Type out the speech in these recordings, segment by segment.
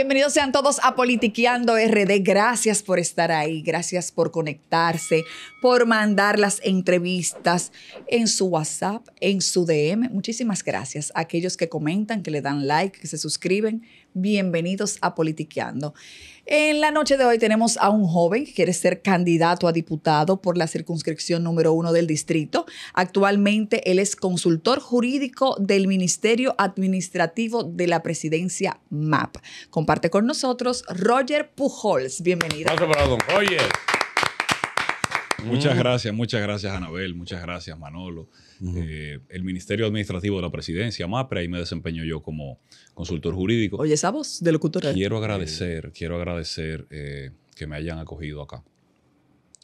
bienvenidos sean todos a Politiqueando RD. Gracias por estar ahí, gracias por conectarse, por mandar las entrevistas en su WhatsApp, en su DM. Muchísimas gracias a aquellos que comentan, que le dan like, que se suscriben. Bienvenidos a Politiqueando. En la noche de hoy tenemos a un joven que quiere ser candidato a diputado por la circunscripción número uno del distrito. Actualmente él es consultor jurídico del Ministerio Administrativo de la Presidencia MAP. Comparte con nosotros Roger Pujols. Bienvenido. Gracias Muchas mm. gracias, muchas gracias Anabel, muchas gracias Manolo. Eh, el Ministerio Administrativo de la Presidencia, MAPRE, ahí me desempeño yo como consultor jurídico. Oye, esa voz de locutor. Quiero eh. agradecer, quiero agradecer eh, que me hayan acogido acá.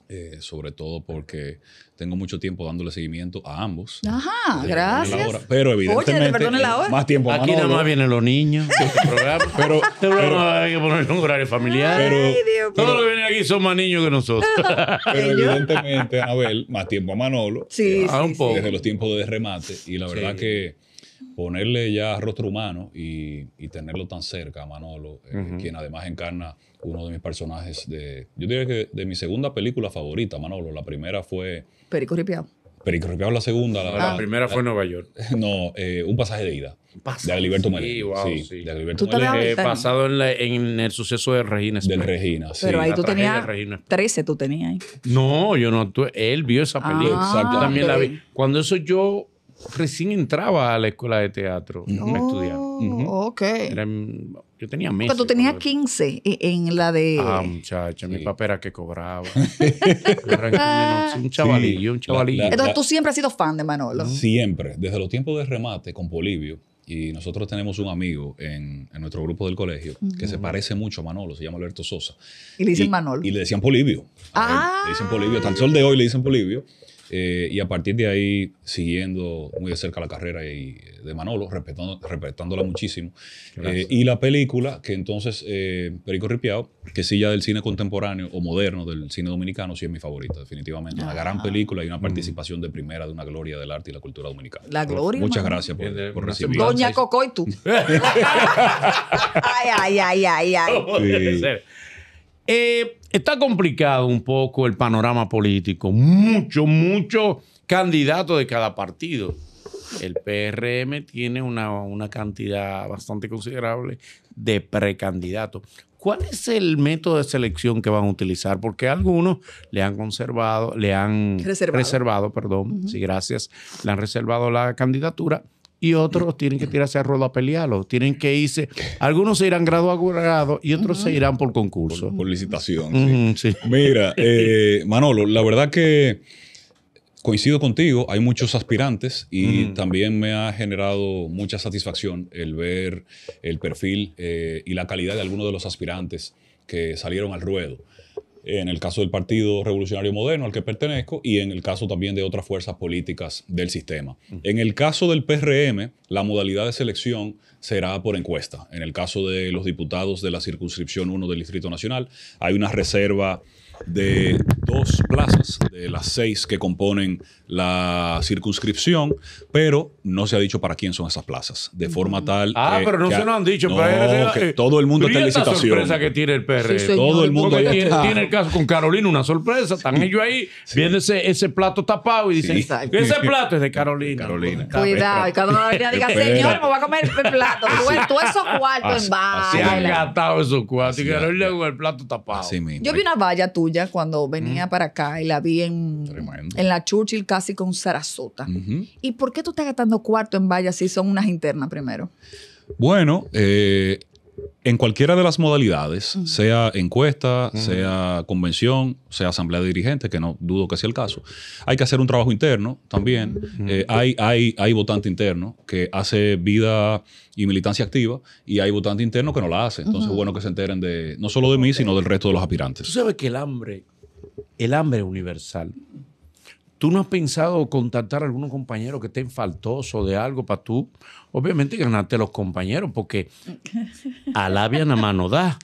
Eh, sobre todo porque tengo mucho tiempo dándole seguimiento a ambos. Ajá, gracias. pero evidentemente, Oye, la hora. más Aquí nada más vienen los niños. Este pero, este hay que poner un horario familiar. todos los que vienen aquí son más niños que nosotros. pero evidentemente, ver más tiempo a Manolo. Sí, ah, sí, Desde los tiempos de remate. Y la verdad que ponerle ya rostro humano y, tenerlo tan cerca Manolo, eh, quien además encarna uno de mis personajes de, yo diría que de, mi segunda película favorita, Manolo. La primera fue... Perico Ripiao. Perico la segunda, la, ah, la primera fue Nueva York. No, eh, un pasaje de ida. de A sí, sí, de Agiliberto eh, basado en, en, el suceso de Regina. Del Regina, Pero ahí tú tenías 13, tú tenías ahí. No, yo no Él vio esa ah, película. También la vi. Cuando eso yo recién entraba a la escuela de teatro no. me estudiar. Oh, yo tenía meses. Pero tenías 15 e, en, la de... Ah, muchacha, mi papera que cobraba. un chavalillo, un chavalillo. Entonces tú siempre has sido fan de Manolo. Siempre. Desde los tiempos de remate con Polivio, y nosotros tenemos un amigo en, nuestro grupo del colegio que se parece mucho a Manolo, se llama Alberto Sosa. Y le dicen Manolo. Y le decían Polivio. Ah. le dicen Polivio. tan sol de hoy le dicen Polivio. Eh, y a partir de ahí, siguiendo muy de cerca la carrera y, eh, de Manolo, respetando, respetándola muchísimo. Eh, y la película, que entonces, Perico Ripiao, que sí ya del cine contemporáneo o moderno, del cine dominicano, sí es mi favorita, definitivamente. Una gran ah. película y una mm. participación de primera de una gloria del arte y la cultura dominicana. La gloria. Muchas gracias por, por Doña Cocoy, tú. ay, ay, ay, ay, ay. ser. Eh, está complicado un poco el panorama político. Mucho, mucho candidato de cada partido. El PRM tiene una, cantidad bastante considerable de precandidatos. ¿Cuál es el método de selección que van a utilizar? Porque algunos le han conservado, le han reservado, perdón, sí, gracias, le han reservado la candidatura y otros tienen que tirarse a ruedo a pelearlo. Tienen que irse. Algunos se irán grado a grado y otros se irán por concurso. Por, licitación. Mira, eh, Manolo, la verdad que coincido contigo. Hay muchos aspirantes y también me ha generado mucha satisfacción el ver el perfil eh, y la calidad de algunos de los aspirantes que salieron al ruedo en el caso del Partido Revolucionario Moderno al que pertenezco y en el caso también de otras fuerzas políticas del sistema. En el caso del PRM, la modalidad de selección será por encuesta. En el caso de los diputados de la circunscripción 1 del Distrito Nacional, hay una reserva de dos plazas de las seis que componen la circunscripción, pero no se ha dicho para quién son esas plazas, de forma tal. Ah, eh, pero no se nos han dicho. que eh, todo el mundo está en licitación. sorpresa que tiene el PR. todo el mundo tiene, el caso con Carolina, una sorpresa. Están ellos ahí, sí. ese, ese, plato tapado y dicen: Ese plato es de Carolina. Carolina. Cuidado, y de Carolina diga, señor, me voy a comer el plato. Tú, esos cuartos en baile. Se han gastado esos cuartos. Y Carolina con el plato tapado. Yo vi una valla tú cuando venía para acá y la vi en, la Churchill casi con Sarasota. ¿Y por qué tú estás gastando cuarto en vallas si son unas internas primero? Bueno, eh, en cualquiera de las modalidades, sea encuesta, sea convención, sea asamblea de dirigentes, que no dudo que sea el caso, hay que hacer un trabajo interno también. Eh, hay, hay, hay votante interno que hace vida y militancia activa y hay votante interno que no la hace. Entonces es bueno que se enteren de no solo de mí, sino del resto de los aspirantes. Tú sabes que el hambre, el hambre universal ¿Tú no has pensado contactar a algún compañero que estén faltoso de algo para tú? Obviamente ganarte los compañeros, porque a labia mano mano da.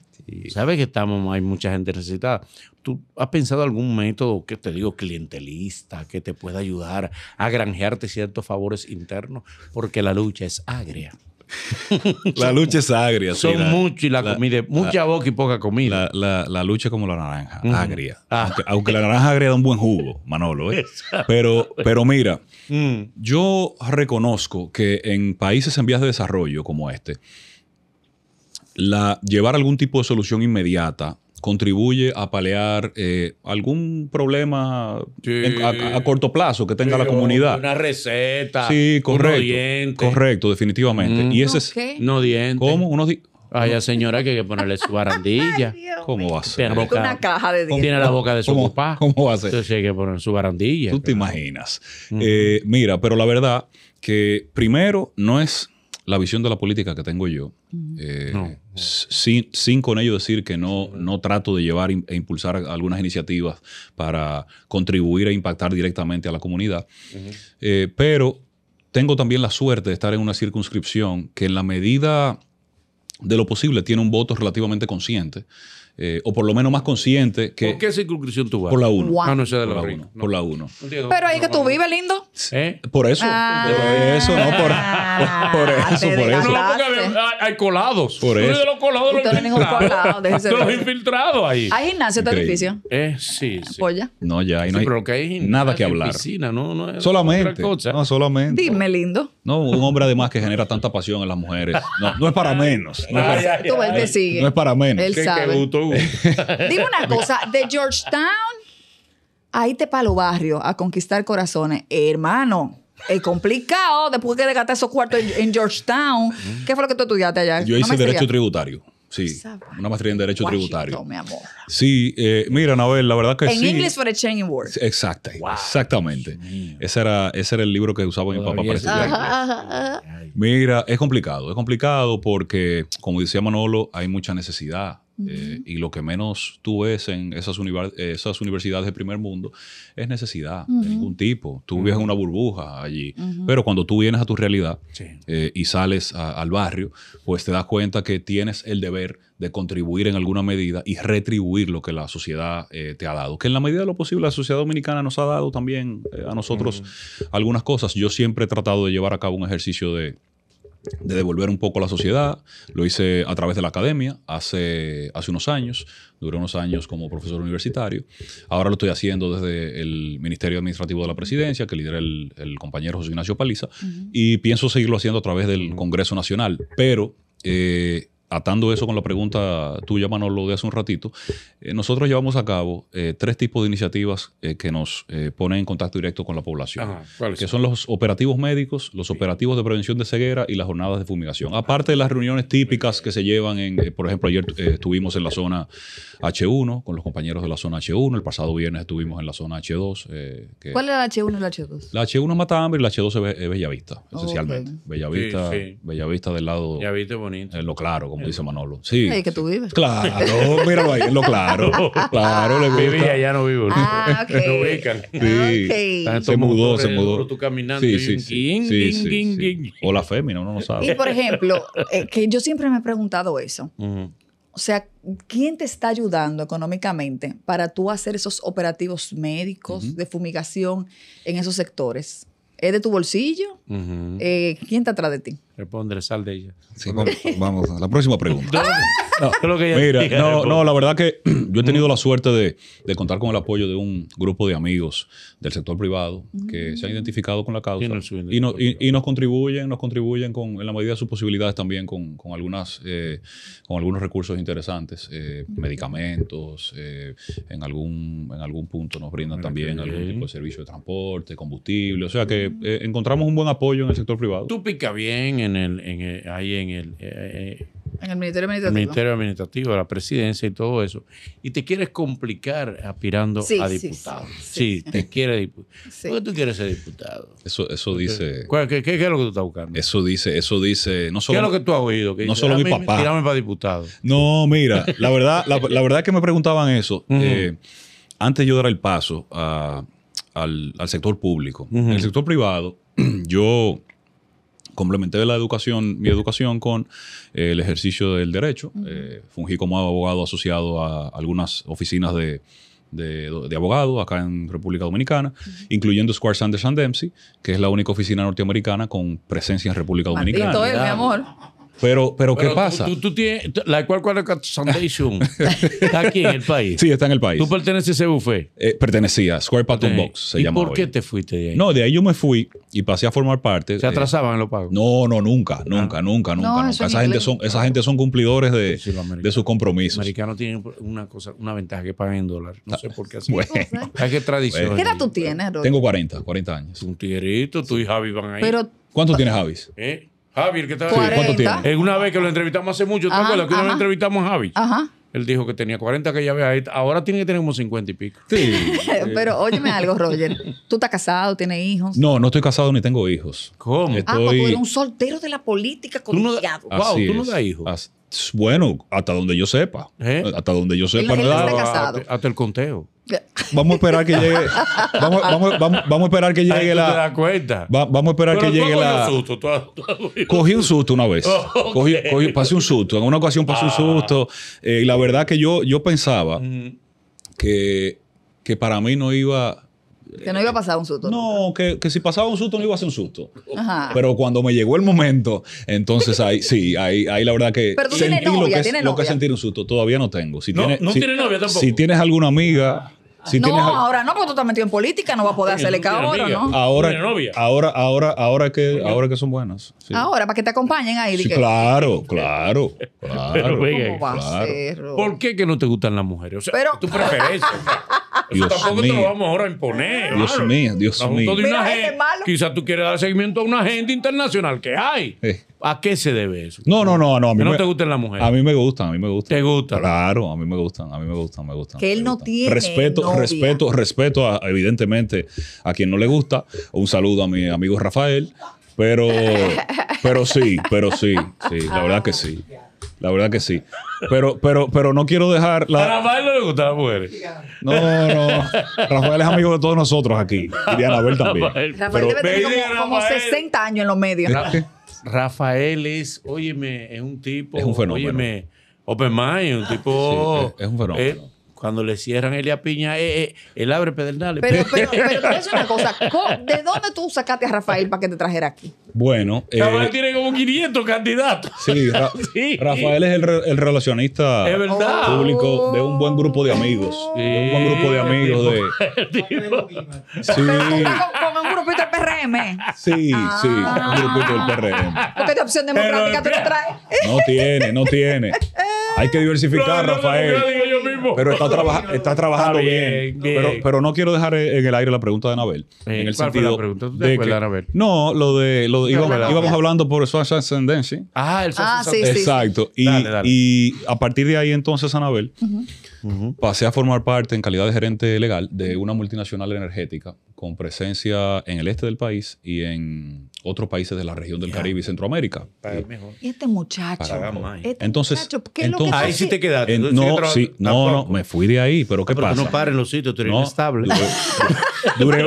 Sabes que estamos, hay mucha gente necesitada. ¿Tú has pensado algún método, que te digo, clientelista, que te pueda ayudar a granjearte ciertos favores internos? Porque la lucha es agria. la lucha es agria. Son mucho y la, comida, mucha boca y poca comida. La, lucha es como la naranja, agria. Ah. Aunque, la naranja agria da un buen jugo, Manolo. ¿eh? Pero, pero mira, mm. yo reconozco que en países en vías de desarrollo como este, la, llevar algún tipo de solución inmediata contribuye a palear eh, algún problema a, corto plazo que tenga la comunidad. Una receta. Sí, correcto. Un Correcto, definitivamente. Mm. Y ese es. No dientes. ¿Cómo? Unos di Ay, señora que hay que ponerle su barandilla. ¿Cómo va a ser? Tiene, una caja de tiene la boca de su papá. ¿Cómo va a ser? Entonces hay que poner su barandilla. Tú te imaginas. Eh, mira, pero la verdad que primero no es la visión de la política que tengo yo, eh, sin, con ello decir que no, no trato de llevar e impulsar algunas iniciativas para contribuir e impactar directamente a la comunidad, eh, pero tengo también la suerte de estar en una circunscripción que en la medida de lo posible tiene un voto relativamente consciente eh, o por lo menos más consciente que... ¿Por qué circunscripción tú vas? Por la 1. Wow. Ah, no, sé de la 1. Por la 1. Pero ahí que tú vives, lindo. ¿Eh? Por eso. Ah, por eso, no, por, ah, por, eso, por eso. No, porque hay, colados. Por eso. Tú de los colados, los infiltrados. De los infiltrados ahí. ¿Hay gimnasio en este edificio? Eh, sí, sí. ¿Polla? Pues no, ya ahí no hay, pero que hay nada que hablar. Piscina, no, no solamente. No, solamente. Dime, lindo. No, un hombre además que genera tanta pasión en las mujeres. No, no es para menos. No es para, tú ves, No es para menos. Él sabe. Dime una cosa, de Georgetown, ahí te palo barrio a conquistar corazones. Hermano, es complicado después que te esos cuartos en, Georgetown. ¿Qué fue lo que tú estudiaste allá? Yo hice Derecho Tributario. Sí, una maestría en Derecho Tributario. mi amor. Sí, eh, mira, Anabel, la verdad que sí. En inglés for a changing world words. Exacto, exactamente. Ese era, ese era el libro que usaba mi papá para estudiar Mira, es complicado, es complicado porque, como decía Manolo, hay mucha necesidad eh, y lo que menos tú ves en esas, universidades de primer mundo es necesidad de ningún tipo. Tú vives en una burbuja allí, pero cuando tú vienes a tu realidad eh, y sales al barrio, pues te das cuenta que tienes el deber de contribuir en alguna medida y retribuir lo que la sociedad eh, te ha dado. Que en la medida de lo posible la sociedad dominicana nos ha dado también a nosotros algunas cosas. Yo siempre he tratado de llevar a cabo un ejercicio de de devolver un poco a la sociedad. Lo hice a través de la academia hace, hace unos años. Duré unos años como profesor universitario. Ahora lo estoy haciendo desde el Ministerio Administrativo de la Presidencia, que lidera el, compañero José Ignacio Paliza. Y pienso seguirlo haciendo a través del Congreso Nacional. Pero eh, atando eso con la pregunta tuya, Manolo, de hace un ratito, eh, nosotros llevamos a cabo eh, tres tipos de iniciativas eh, que nos ponen en contacto directo con la población, que son? los operativos médicos, los operativos de prevención de ceguera y las jornadas de fumigación. Aparte de las reuniones típicas que se llevan, en, por ejemplo, ayer estuvimos en la zona H1 con los compañeros de la zona H1, el pasado viernes estuvimos en la zona H2. ¿Cuál era la H1 y la H2? La H1 Matambre y la H2 es Bellavista, oh, esencialmente. Bellavista, del lado... Bellavista bonito. lo claro, como dice Manolo. Sí. que tú vives. Claro, míralo ahí, lo claro. Claro, le Vivía, ya no vivo. Ah, ubican. Ah, sí. Ah, se mudó, se mudó. Tú caminando. Sí, sí, sí. O la fémina, uno no sabe. Y por ejemplo, eh, que yo siempre me he preguntado eso. O sea, ¿quién te está ayudando económicamente para tú hacer esos operativos médicos de fumigación en esos sectores? ¿Es de tu bolsillo? Eh, ¿Quién está atrás de ti? Respóndele, sal de ella. vamos, a la próxima pregunta. no, Mira, no, no, la verdad que yo he tenido mm. la suerte de, contar con el apoyo de un grupo de amigos del sector privado que mm. se han identificado con la causa y, nos contribuyen, nos contribuyen con, en la medida de sus posibilidades también con, algunas, eh, con algunos recursos interesantes, eh, medicamentos, eh, en, algún, en algún punto nos brindan ah, también algún tipo de servicio de transporte, combustible, o sea que encontramos un buen apoyo en el sector privado. Tú pica bien en en el, ahí en el, eh, eh, en el Ministerio Administrativo. Administrativo, la presidencia y todo eso. Y te quieres complicar aspirando a diputado. Sí, te quieres diputado. ¿Por qué tú quieres ser diputado? Eso, eso dice. ¿Qué, es lo que tú estás buscando? Eso dice, eso dice. No solo, ¿Qué es lo que tú has oído? no solo mi papá. para diputado. No, mira, la verdad, la, verdad es que me preguntaban eso. Eh, antes yo dar el paso al, sector público. En el sector privado, yo Complementé la educación, mi educación con eh, el ejercicio del derecho. Eh, fungí como abogado asociado a algunas oficinas de, de, abogados acá en República Dominicana, incluyendo Square Sanders and Dempsey, que es la única oficina norteamericana con presencia en República Dominicana. mi amor. Pero, pero, ¿qué pasa? Tú, tú tienes, la cual la Foundation está aquí en el país. Sí, está en el país. ¿Tú perteneces a ese buffet? Eh, pertenecía, Square Pattern Box se llama ¿Y por qué te fuiste de ahí? No, de ahí yo me fui y pasé a formar parte. ¿Se atrasaban en los pagos? No, no, nunca, ah. nunca, nunca, nunca. Esa, gente son, esa gente son cumplidores de, de sus compromisos. Los americanos tienen una, cosa, una ventaja que pagan en dólar. No sé por qué así. Bueno, es que tradición. ¿Qué edad tú tienes, Tengo 40, 40 años. Un tierito, tú y Javi van ahí. ¿Cuánto tienes, Javis? ¿Eh? Javier, ¿qué tal? ¿Cuánto tiene? Una vez que lo entrevistamos hace mucho, ¿te acuerdas que lo entrevistamos a Javi? Ajá. Él dijo que tenía 40, que ya vea. Ahora tiene que tener como 50 y pico. Sí. Pero óyeme algo, Roger. ¿Tú estás casado? ¿Tienes hijos? No, no estoy casado ni tengo hijos. ¿Cómo? Estoy... Ah, un soltero de la política un Wow, tú no das hijos. Bueno, hasta donde yo sepa. ¿Eh? Hasta donde yo sepa. no está hasta el conteo. Vamos a esperar que llegue. Vamos, a esperar que llegue la. cuenta. vamos a esperar que llegue la. cogí un susto una vez. pasé un susto. En una ocasión pasé un ah. susto. Eh, y la verdad que yo, yo pensaba que, que para mí no iba que no iba a pasar un susto. No, que, si pasaba un susto no iba a ser un susto. Pero cuando me llegó el momento, entonces ahí sí, ahí, ahí la verdad que Pero tú lo, que lo que es sentir un susto. Todavía no tengo. Si tienes, no novia tampoco. Si tienes alguna amiga, si no, ahora no, porque tú estás metido en política, no vas a poder hacerle no ahora, ¿no? Ahora, ahora, ahora, ahora que, ahora que son buenas. Ahora, para que te acompañen ahí. claro, claro, claro. ¿Por qué que no te gustan las mujeres? O sea, pero, tu preferencia. Dios tampoco te lo vamos ahora a imponer. Dios mío, Dios mío. Este Quizás tú quieres dar seguimiento a una gente internacional que hay. ¿A qué se debe eso? No, no, no, no. A mí que no te gusten las mujeres. A mí me gustan, a mí me gustan. ¿Te gustan? Claro, a mí me gustan, a mí me gustan, me gustan. Que él no tiene. Respeto, respeto, respeto, evidentemente, a quien no le gusta. Un saludo a mi amigo Rafael. Pero, pero sí, pero sí, sí, la verdad que sí. La verdad que sí. Pero, pero, pero no quiero dejar. La... A Rafael no le gustan las mujeres. No, no. Rafael es amigo de todos nosotros aquí. Y de Anabel también. Rafael, pero... debe tener como, como, 60 años en los medios. Rafael es, óyeme, es un tipo. Es un fenómeno. Óyeme, open mind, un tipo. es, un fenómeno. Eh, cuando le cierran Elia Piña, eh, él abre Pedernales. Pero, pero, pero es una cosa. ¿De dónde tú sacaste a Rafael para que te trajera aquí? Bueno. Rafael tiene como 500 candidatos. Sí, sí. Rafael es el, el relacionista público de un buen grupo de amigos. de un buen grupo de amigos. de... Sí. Con, un grupito del PRM. Sí, sí. Un grupito del PRM. Porque de opción democrática tú no traes. No tiene, no tiene. Hay que diversificar, Rafael. Pero está, está trabajando bien. Pero, no quiero dejar e-, en el aire la pregunta de Anabel. en el sentido. la pregunta? de que, Anabel? No, lo de. íbamos, hablando por Social Ascendancy. Ah, el ah, Exacto. y, a partir de ahí, entonces, Anabel, pasé a formar parte en calidad de gerente legal de una multinacional energética con presencia en el este del país y en otros países de la región del Caribe y Centroamérica. y, mejor. y este muchacho. Este entonces, entonces ahí sí te quedaste. no, no, me fui de ahí, pero ¿qué pasa? no pares los sitios, tú eres inestable. Duré,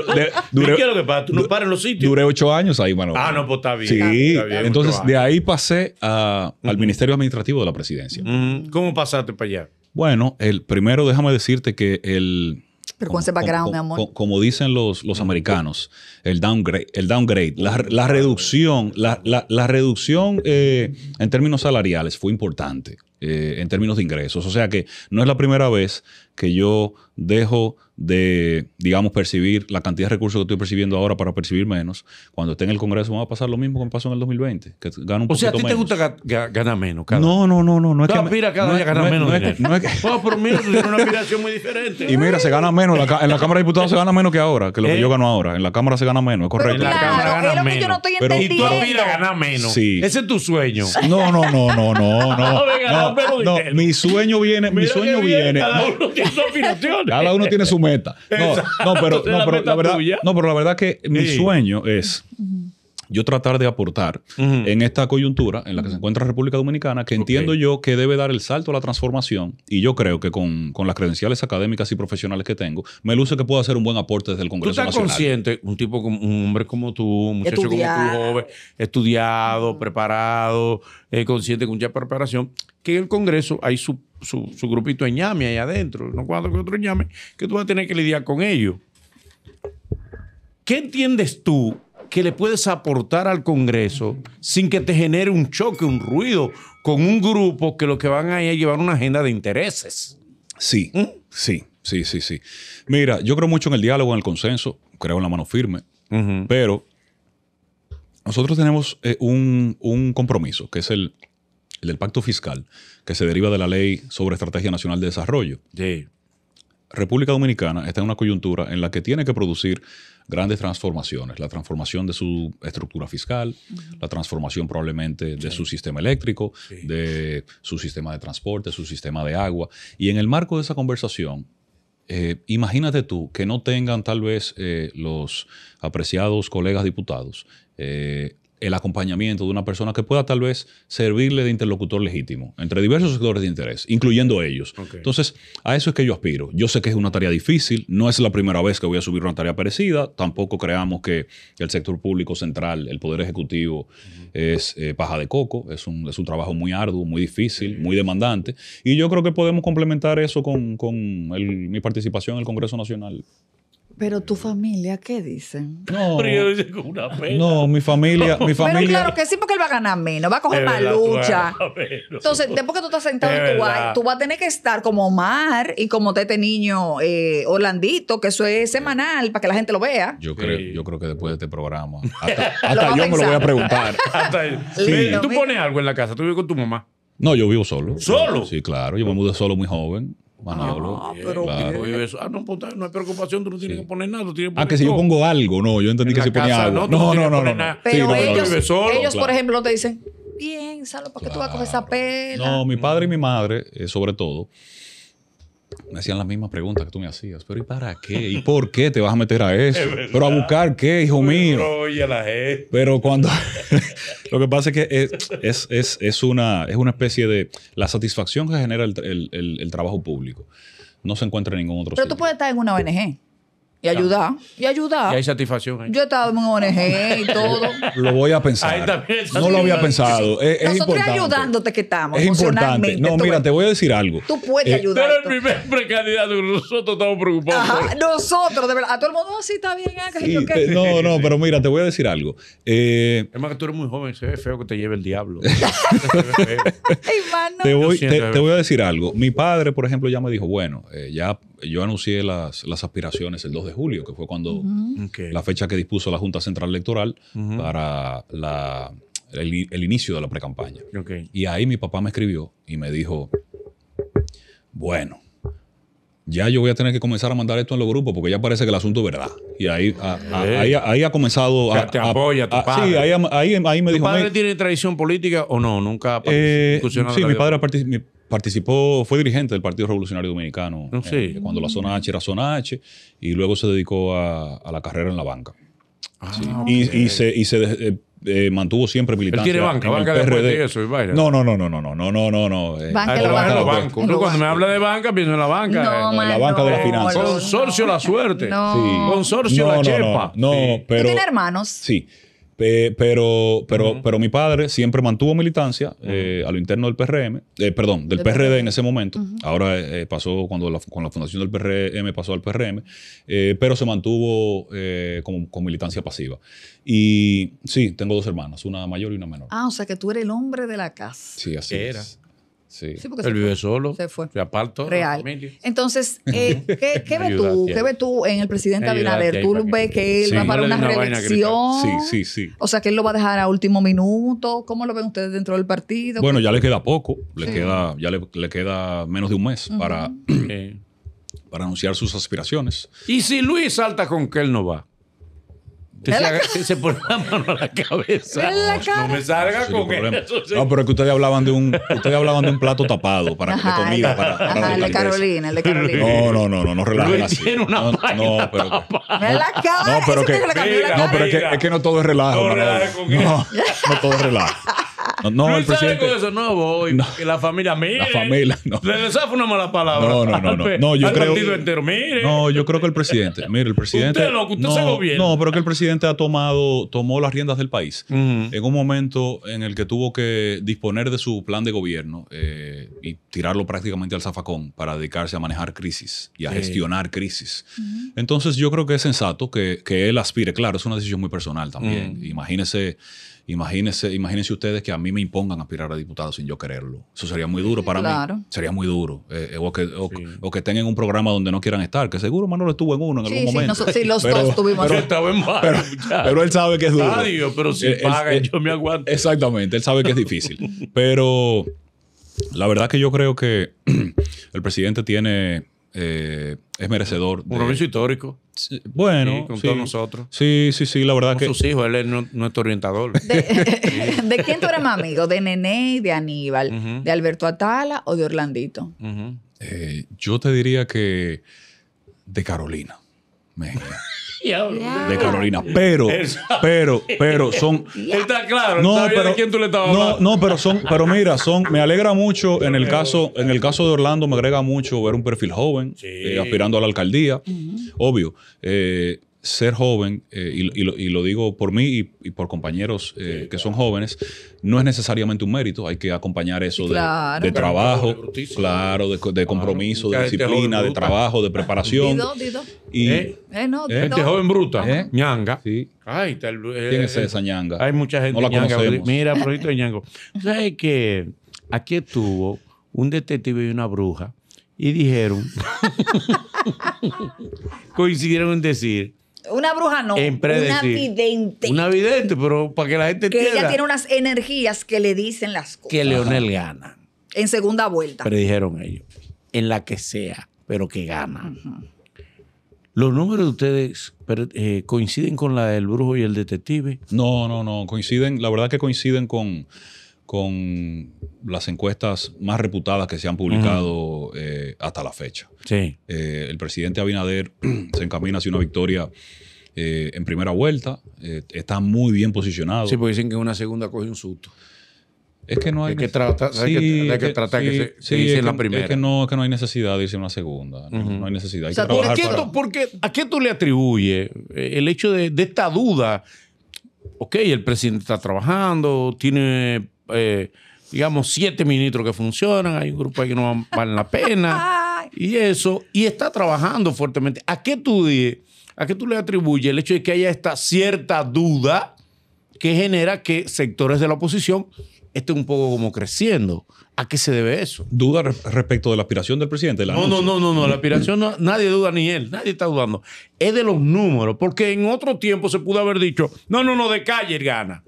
¿Qué es que pasa? Tú no pares los sitios. Duré ocho años ahí, mano. Ah, no, pues está bien. Sí, está bien, entonces de ahí pasé al Ministerio Administrativo de la Presidencia. ¿Cómo pasaste para allá? Bueno, el primero déjame decirte que el pero con, background, mi amor. como dicen los, americanos, el downgrade, el downgrade la, reducción, la, reducción eh, en términos salariales fue importante eh, en términos de ingresos. O sea que no es la primera vez que yo dejo de, digamos, percibir la cantidad de recursos que estoy percibiendo ahora para percibir menos. Cuando esté en el Congreso me va a pasar lo mismo que me pasó en el 2020, que gano un o poquito menos. O sea, ¿a ti te gusta ganar menos? Cada no, no, no, no. No es que mira, cada no a ganar menos No es que, es que... es una aspiración muy diferente. Y mira, se gana menos. en la Cámara de Diputados se gana menos que ahora, que lo que ¿Eh? yo gano ahora. En la Cámara se gana menos, es correcto. en la Cámara gana menos. pero, y tú aspiras a ganar menos. Ese es tu sueño. no, no, no, no, no. no no, mi sueño viene, mi sueño viene. Cada uno tiene sus aspiraciones Cada uno tiene su meta. No, no pero, no, pero la, verdad, no, pero la verdad que mi sueño es yo tratar de aportar en esta coyuntura en la que se encuentra República Dominicana, que entiendo yo que debe dar el salto a la transformación, y yo creo que con, las credenciales académicas y profesionales que tengo, me luce que puedo hacer un buen aporte desde el Congreso Nacional. ¿Tú estás consciente, un tipo como hombre como tú, un muchacho como tú, joven, estudiado, preparado, eh, consciente con mucha preparación, que en el Congreso hay su, grupito de ñame ahí adentro, no cuando que otro ñame, que tú vas a tener que lidiar con ellos. ¿Qué entiendes tú que le puedes aportar al Congreso sin que te genere un choque, un ruido con un grupo que lo que van a llevar una agenda de intereses. Sí, ¿Mm? sí, sí, sí, sí. Mira, yo creo mucho en el diálogo, en el consenso, creo en la mano firme, pero nosotros tenemos eh, un, compromiso, que es el, el, del pacto fiscal, que se deriva de la ley sobre estrategia nacional de desarrollo. República Dominicana está en una coyuntura en la que tiene que producir grandes transformaciones, la transformación de su estructura fiscal, la transformación probablemente de su sistema eléctrico, de su sistema de transporte, su sistema de agua. Y en el marco de esa conversación, eh, imagínate tú que no tengan tal vez eh, los apreciados colegas diputados eh, el acompañamiento de una persona que pueda tal vez servirle de interlocutor legítimo entre diversos sectores de interés, incluyendo ellos. Entonces, a eso es que yo aspiro. Yo sé que es una tarea difícil, no es la primera vez que voy a subir una tarea parecida, tampoco creamos que el sector público central, el Poder Ejecutivo, es eh, paja de coco, es un, es un, trabajo muy arduo, muy difícil, muy demandante, y yo creo que podemos complementar eso con, mi participación en el Congreso Nacional. Pero tu familia, ¿qué dicen? No, mi familia, mi familia. Pero claro que sí, porque él va a ganar menos, va a coger más lucha. Entonces, después que tú estás sentado en tu bar, tú vas a tener que estar como Omar y como Tete este niño eh, Orlandito, que eso es semanal para que la gente lo vea. Yo creo, yo creo que después de este programa, hasta, yo me lo voy a preguntar. hasta ¿Tú pones algo en la casa? ¿Tú vives con tu mamá? No, yo vivo solo. ¿Solo? Sí, claro. Yo me mudé solo muy joven. Ah, ah, pero ah, no, pues, no hay preocupación, tú no tienes que poner nada. Tú tienes ah, que si yo pongo algo, no, yo entendí que se ponía algo. No, no, no, no, Pero ellos, por ejemplo, te dicen, piénsalo, ¿para qué tú vas a coger esa pena? No, mi padre y mi madre, eh, sobre todo, me hacían las mismas preguntas que tú me hacías. Pero ¿y para qué? ¿Y por qué te vas a meter a eso? ¿Pero a buscar qué, hijo mío? Pero cuando... lo que pasa es que es, una, es una especie de... La satisfacción que genera el, trabajo público no se encuentra en ningún otro Pero tú puedes estar en una ONG. Y ayudar, y ayudar. Y hay satisfacción ahí. Yo estaba en un ONG y todo. Lo voy a pensar. No lo había pensado. Es, Nosotros ayudándote que estamos. Es importante. No, mira, te voy a decir algo. Tú puedes eh, ayudar. ayudar. eres el primer precandidato, nosotros estamos preocupados. nosotros, de verdad. A todo el mundo, oh, sí, está bien. Ah, no, no, pero mira, te voy a decir algo. Eh, es más que tú eres muy joven, se ve feo que te lleve el diablo. Ay, Te voy, voy a decir algo. Mi padre, por ejemplo, ya me dijo, bueno, eh, ya yo anuncié las, aspiraciones el 2 de julio, que fue cuando la fecha que dispuso la Junta Central Electoral para el, inicio de la precampaña. Y ahí mi papá me escribió y me dijo, bueno, ya yo voy a tener que comenzar a mandar esto en los grupos porque ya parece que el asunto es verdad. Y ahí, ahí, ha comenzado... a, te apoya tu padre. Sí, ahí, me dijo... ¿Tu padre tiene tradición política o no? ¿Nunca ha participado. Eh, sí, mi padre, ha participado participó, fue dirigente del Partido Revolucionario Dominicano ah, eh, cuando la zona H era zona H y luego se dedicó a, la carrera en la banca. Ah, y, se, y se eh, eh, mantuvo siempre militante. Él tiene banca, banca después de eso y No, no, no, no, no, no, no, no, no. no Banca, banca, banco. cuando me habla de banca, pienso en la banca. En la banca de las finanzas. Consorcio La Suerte. No. Consorcio La Chepa. No, pero... tiene hermanos? Sí pero, pero, pero mi padre siempre mantuvo militancia eh, a lo interno del PRM, eh, perdón, del, PRD, en ese momento. Ahora eh, pasó cuando la, con la fundación del PRM pasó al PRM, pero se mantuvo con, con, militancia pasiva. Y sí, tengo dos hermanas, una mayor y una menor. Ah, o sea que tú eres el hombre de la casa. Sí, así era. Es. Sí, él vive solo. Se fue. Real. Entonces, eh, ¿qué, qué ves tú? en el presidente Abinader? ¿Tú ves que él va para una, una reelección? Sí, sí, sí. O sea, que él lo va a dejar a último minuto. ¿Cómo lo ven ustedes dentro del partido? Bueno, ya le queda poco. Le queda, ya le, queda menos de un mes para anunciar sus aspiraciones. ¿Y si Luis salta con que él no va? se, pone la mano a la cabeza. no me salga con eso. No, pero es que ustedes hablaban de un, ustedes hablaban de un plato tapado para comida el de Carolina, el de No, no, no, no, no relajen así. no, pero que, no, es que, no todo es relajo. no, no todo es relajo. No, el presidente. eso no voy. la familia, mire. La familia, no. Esa una mala palabra. No, no, no. No, no yo creo. No, yo creo que el presidente. Mire, el presidente. Usted lo usted se gobierna. No, pero que el presidente ha tomado, tomó las riendas del país. En un momento en el que tuvo que disponer de su plan de gobierno eh, y tirarlo prácticamente al zafacón para dedicarse a manejar crisis y a gestionar crisis. Entonces, yo creo que es sensato que, él aspire. Claro, es una decisión muy personal también. Imagínese Imagínense, imagínense ustedes que a mí me impongan aspirar a diputado sin yo quererlo. Eso sería muy duro para claro. mí. Sería muy duro. Eh, eh, o, que, o, estén en un programa donde no quieran estar, que seguro Manolo estuvo en uno en algún momento. sí, los dos estuvimos. Pero, pero, él sabe que es duro. pero si él, eh, yo me aguanto. Exactamente, él sabe que es difícil. pero la verdad que yo creo que el presidente tiene eh, es merecedor. Un compromiso histórico. bueno, con todos nosotros. Sí, sí, sí, la verdad con que. sus hijos, él es nuestro orientador. De, quién tú eres más amigo? ¿De Nené, de Aníbal, de Alberto Atala o de Orlandito? Eh, yo te diría que de Carolina. de Carolina. Pero, pero, pero son. Está claro, no, pero, de quién tú le estabas no, no, pero son, pero mira, son, me alegra mucho en el caso, en el caso de Orlando, me agrega mucho ver un perfil joven, eh, aspirando a la alcaldía. Obvio. Eh, ser joven, eh, y, lo, digo por mí y, por compañeros eh, que son jóvenes, no es necesariamente un mérito, hay que acompañar eso de, trabajo, de claro, de, compromiso, de disciplina, de trabajo, de preparación. Dido, Y, ¿Eh? eh gente joven bruta, ñanga. Ay, ¿Quién es esa ñanga? Hay mucha gente no la ñanga. Conocemos. Mira, proyecto de ñango. ¿Sabes qué? Aquí estuvo un detective y una bruja y dijeron, coincidieron en decir, una bruja no. Una vidente. Una vidente, pero para que la gente Que ella tiene unas energías que le dicen las cosas. Que Leonel gana. En segunda vuelta. Predijeron ellos, en la que sea, pero que gana. ¿Los números de ustedes eh, coinciden con la del brujo y el detective? No, no, no. Coinciden, la verdad que coinciden con con las encuestas más reputadas que se han publicado eh, hasta la fecha. Sí. Eh, el presidente Abinader se encamina hacia una victoria eh, en primera vuelta, está muy bien posicionado. Sí, porque dicen que en una segunda coge un susto. Es que no hay... que tratar la que, no, hay necesidad de irse en una segunda. No, hay necesidad. ¿A qué tú le atribuyes el hecho de, de esta duda? Ok, el presidente está trabajando, tiene eh, digamos, siete ministros que funcionan, hay un grupo ahí que no valen la pena, y eso, y está trabajando fuertemente. ¿A qué tú, a qué tú le atribuyes el hecho de que haya esta cierta duda que genera que sectores de la oposición estén un poco como creciendo? ¿A qué se debe eso? ¿Duda respecto de la aspiración del presidente? no, no, no, no, no, la aspiración no, nadie duda ni él, nadie está dudando. Es de los números, porque en otro tiempo se pudo haber dicho, no, no, no, de Calle gana.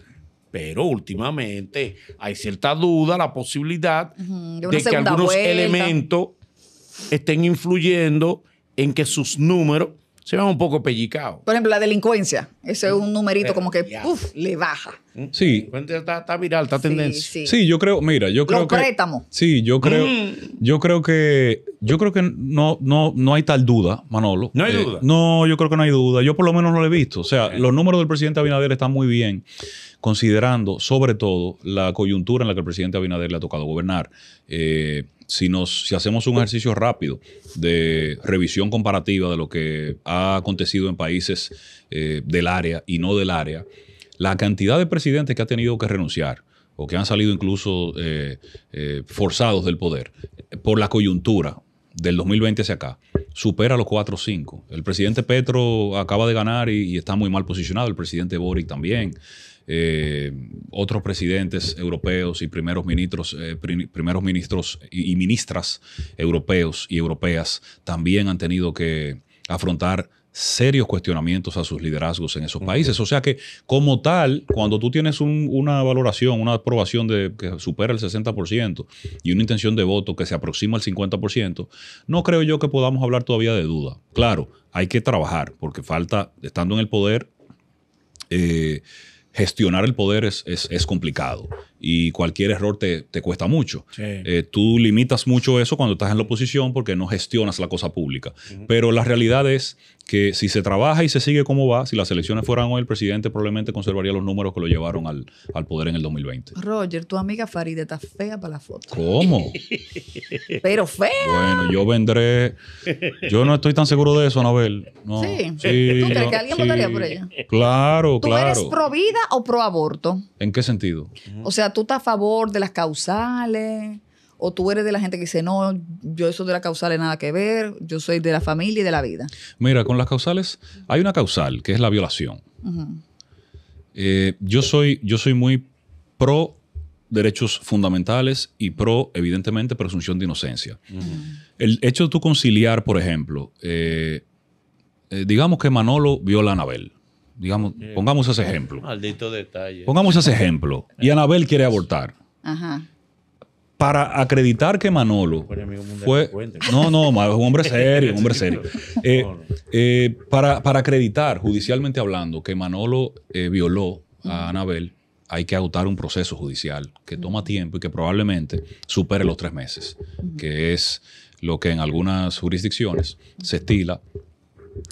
Pero últimamente hay cierta duda, la posibilidad de, que algunos elementos estén influyendo en que sus números se vean un poco pellicados. Por ejemplo, la delincuencia. Ese es un numerito como que le baja. Mm, sí. Está, viral, está tendencia. Sí. yo creo, mira, yo creo que. Sí, yo creo. Mm. Yo creo que. Yo creo que no, no, no hay tal duda, Manolo. No hay eh, duda. No, yo creo que no hay duda. Yo por lo menos no lo he visto. O sea, los números del presidente Abinader están muy bien considerando sobre todo la coyuntura en la que el presidente Abinader le ha tocado gobernar. Eh, si, hacemos un ejercicio rápido de revisión comparativa de lo que ha acontecido en países eh, del área y no del área, la cantidad de presidentes que ha tenido que renunciar o que han salido incluso eh, forzados del poder por la coyuntura del 2020 hacia acá, supera los 4 o 5. El presidente Petro acaba de ganar y, y está muy mal posicionado, el presidente Boric también eh, otros presidentes europeos y primeros ministros, eh, primeros ministros y, ministras europeos y europeas también han tenido que afrontar serios cuestionamientos a sus liderazgos en esos países. O sea que, como tal, cuando tú tienes una valoración, una aprobación de, que supera el 60% y una intención de voto que se aproxima al 50%, no creo yo que podamos hablar todavía de duda. Claro, hay que trabajar, porque falta, estando en el poder, eh, gestionar el poder es, complicado y cualquier error te, cuesta mucho. Eh, tú limitas mucho eso cuando estás en la oposición porque no gestionas la cosa pública. Pero la realidad es que si se trabaja y se sigue como va, si las elecciones fueran hoy, el presidente probablemente conservaría los números que lo llevaron al, poder en el 2020. Roger, tu amiga Faride está fea para la foto. ¿Cómo? Pero fea. Bueno, yo vendré. Yo no estoy tan seguro de eso, Anabel. Sí. que alguien votaría por ella? Claro, claro. ¿Tú eres pro vida o pro aborto? ¿En qué sentido? O sea, ¿tú estás a favor de las causales? ¿O tú eres de la gente que dice, no, yo eso de las causales nada que ver, yo soy de la familia y de la vida? Mira, con las causales hay una causal, que es la violación. Eh, yo, soy, yo soy muy pro derechos fundamentales y pro, evidentemente, presunción de inocencia. El hecho de tú conciliar, por ejemplo, eh, eh, digamos que Manolo viola a Anabel pongamos ese ejemplo. Maldito detalle. Pongamos ese ejemplo. Y Anabel quiere abortar. Para acreditar que Manolo fue... No, no, un hombre serio, hombre para, acreditar, judicialmente hablando, que Manolo eh, violó a Anabel, hay que agotar un proceso judicial que toma tiempo y que probablemente supere los tres meses, que es lo que en algunas jurisdicciones se estila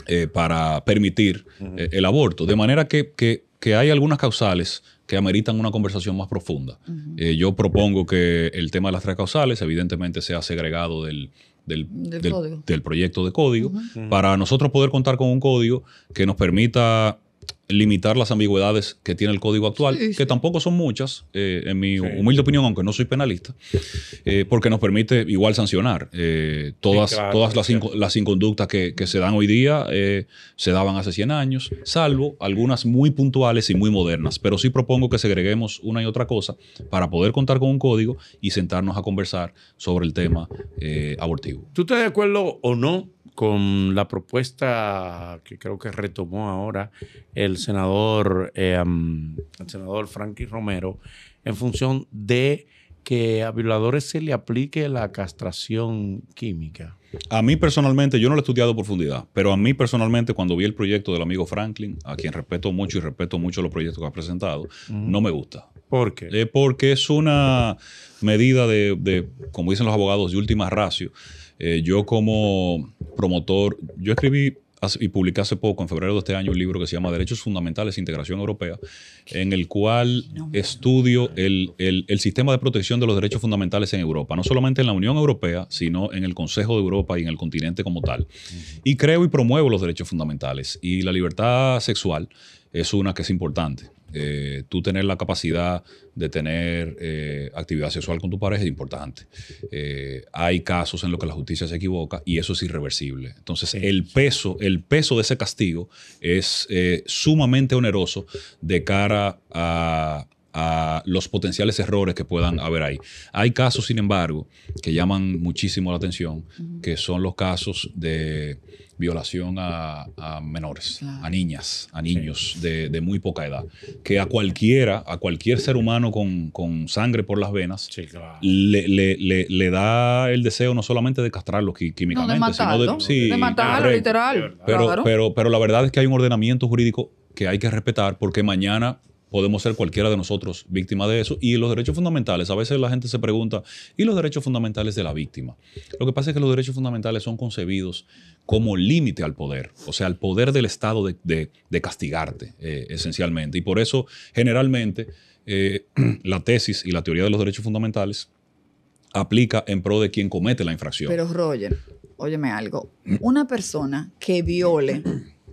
eh, para permitir eh, el aborto. De manera que, que, hay algunas causales que ameritan una conversación más profunda. Eh, yo propongo que el tema de las tres causales evidentemente sea segregado del, del, del, proyecto de código para nosotros poder contar con un código que nos permita limitar las ambigüedades que tiene el código actual, que tampoco son muchas, eh, en mi humilde opinión, aunque no soy penalista, eh, porque nos permite igual sancionar eh, todas, todas las, las inconductas que, que, se dan hoy día, se daban hace 100 años, salvo algunas muy puntuales y muy modernas. Pero sí propongo que segreguemos una y otra cosa para poder contar con un código y sentarnos a conversar sobre el tema abortivo. ¿Tú estás de acuerdo o no con la propuesta que creo que retomó ahora el senador, em, el senador Frankie Romero, en función de que a violadores se le aplique la castración química? A mí personalmente, yo no lo he estudiado a profundidad, pero a mí personalmente cuando vi el proyecto del amigo Franklin, a quien respeto mucho y respeto mucho los proyectos que ha presentado, no me gusta. ¿Por qué? Eh, porque es una medida de, de, como dicen los abogados, de última ratio eh, yo como promotor, yo escribí y publiqué hace poco, en febrero de este año, un libro que se llama Derechos Fundamentales e Integración Europea, en el cual estudio el, sistema de protección de los derechos fundamentales en Europa, no solamente en la Unión Europea, sino en el Consejo de Europa y en el continente como tal. Y creo y promuevo los derechos fundamentales y la libertad sexual es una que es importante. Eh, tú tener la capacidad de tener eh, actividad sexual con tu pareja es importante. Eh, hay casos en los que la justicia se equivoca y eso es irreversible. Entonces, el, peso, el peso de ese castigo es sumamente oneroso de cara a los potenciales errores que puedan haber ahí. Hay casos, sin embargo, que llaman muchísimo la atención, que son los casos de violación a, menores, a niñas, a niños de, muy poca edad, que a cualquiera, a cualquier ser humano con, sangre por las venas, le, da el deseo no solamente de castrarlo químicamente, de sino de, matarlo, literal. Pero, pero, pero la verdad es que hay un ordenamiento jurídico que hay que respetar porque mañana podemos ser cualquiera de nosotros víctima de eso. Y los derechos fundamentales, a veces la gente se pregunta, ¿y los derechos fundamentales de la víctima? Lo que pasa es que los derechos fundamentales son concebidos como límite al poder, o sea, al poder del Estado de, castigarte, eh, esencialmente. Y por eso, generalmente, eh, la tesis y la teoría de los derechos fundamentales aplica en pro de quien comete la infracción. Pero Roger, óyeme algo, una persona que viole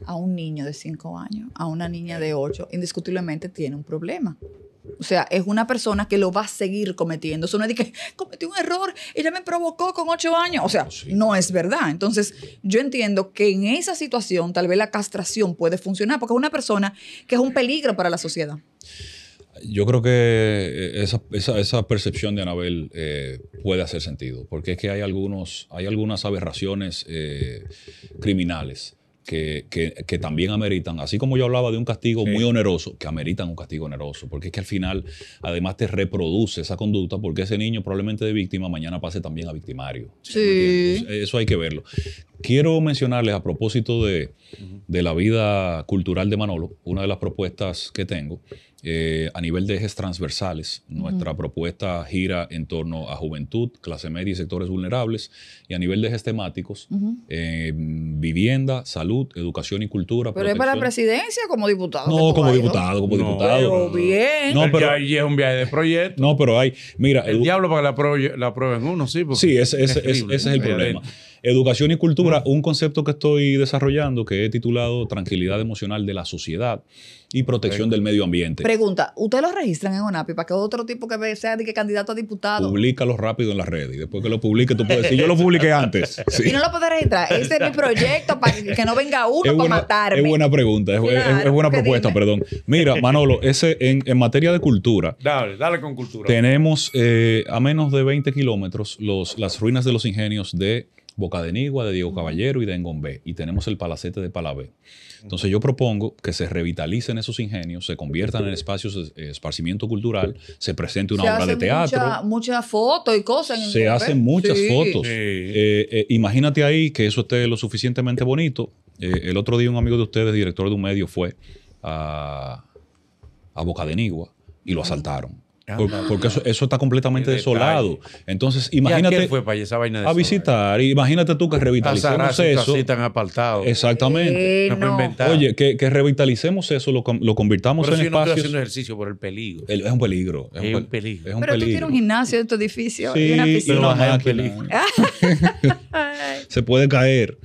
a un niño de 5 años, a una niña de 8, indiscutiblemente tiene un problema. O sea, es una persona que lo va a seguir cometiendo. Eso no es de que cometí un error, y ya me provocó con ocho años. O sea, no es verdad. Entonces, yo entiendo que en esa situación tal vez la castración puede funcionar porque es una persona que es un peligro para la sociedad. Yo creo que eh, esa, percepción de Anabel eh, puede hacer sentido, porque es que hay, algunos, hay algunas aberraciones eh, criminales que, que, también ameritan, así como yo hablaba de un castigo muy oneroso, que ameritan un castigo oneroso, porque es que al final además te reproduce esa conducta, porque ese niño probablemente de víctima mañana pase también a victimario. Sí. Eso hay que verlo. Quiero mencionarles a propósito de, la vida cultural de Manolo, una de las propuestas que tengo eh, a nivel de ejes transversales. Nuestra propuesta gira en torno a juventud, clase media y sectores vulnerables. Y a nivel de ejes temáticos, em, vivienda, salud, educación y cultura. Pero es para la presidencia como diputado. No, como diputado, como diputado. bien. No, pero ahí es un viaje de proyecto. No, pero hay. Mira. El diablo para que la, aprueben uno, sí. sí, ese, es, el problema. Educación y cultura, mm. un concepto que estoy desarrollando que he titulado Tranquilidad emocional de la sociedad y protección del medio ambiente. Pregunta, ¿usted lo registran en ONAPI para que otro tipo que sea de que candidato a diputado? los rápido en las redes y después que lo publique tú puedes decir, yo lo publiqué antes. Y no lo puedes registrar, ese es mi proyecto para que no venga uno para matarme. Es buena pregunta, es, buena propuesta, perdón. Mira, Manolo, ese en, materia de cultura. Dale, dale con cultura. Tenemos eh, a menos de 20 kilómetros los, las ruinas de los ingenios de Boca de Nigua, de Diego Caballero y de Engombé, y tenemos el palacete de Palabé. Entonces yo propongo que se revitalicen esos ingenios, se conviertan en espacios de esparcimiento cultural, se presente una obra de teatro. Muchas fotos y cosas. En se hacen muchas fotos. Eh, eh, imagínate ahí que eso esté lo suficientemente bonito. Eh, el otro día un amigo de ustedes, director de un medio, fue a, a Boca de Nigua y lo asaltaron porque eso, está completamente desolado. Entonces, imagínate. a visitar. Imagínate tú que revitalicemos eso. Tan Exactamente. Eh, Oye, que, revitalicemos eso, lo, lo convirtamos en si Yo no estoy haciendo ejercicio por el peligro. es un peligro. Es, un, peligro. Pero tú tienes un gimnasio en tu edificio y una piscina. Se puede caer.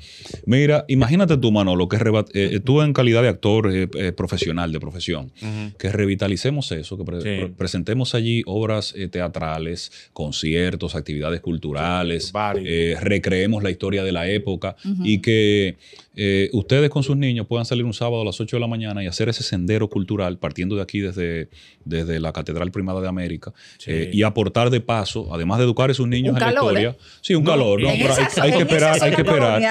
Mira, imagínate tú, Manolo, que eh, eh, tú en calidad de actor profesional, de profesión, que revitalicemos eso, que presentemos allí obras eh, teatrales, conciertos, actividades culturales, eh, recreemos la historia de la época y que eh, ustedes con sus niños puedan salir un sábado a las 8 de la mañana y hacer ese sendero cultural partiendo de aquí desde, desde la Catedral Primada de América y aportar de paso, además de educar a sus niños en la historia. Sí, un calor, hay, que esperar, hay que esperar.